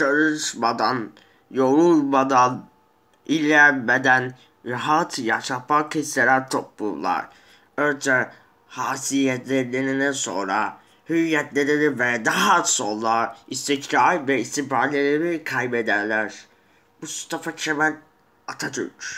çalışmadan, yorulmadan, ilermeden rahat yaşamak isteyen toplumlar. Önce hasiyetlerine sonra hürriyetlerini ve daha sonra istikrar ve istihbarlarını kaybederler. Mustafa Kemal Atatürk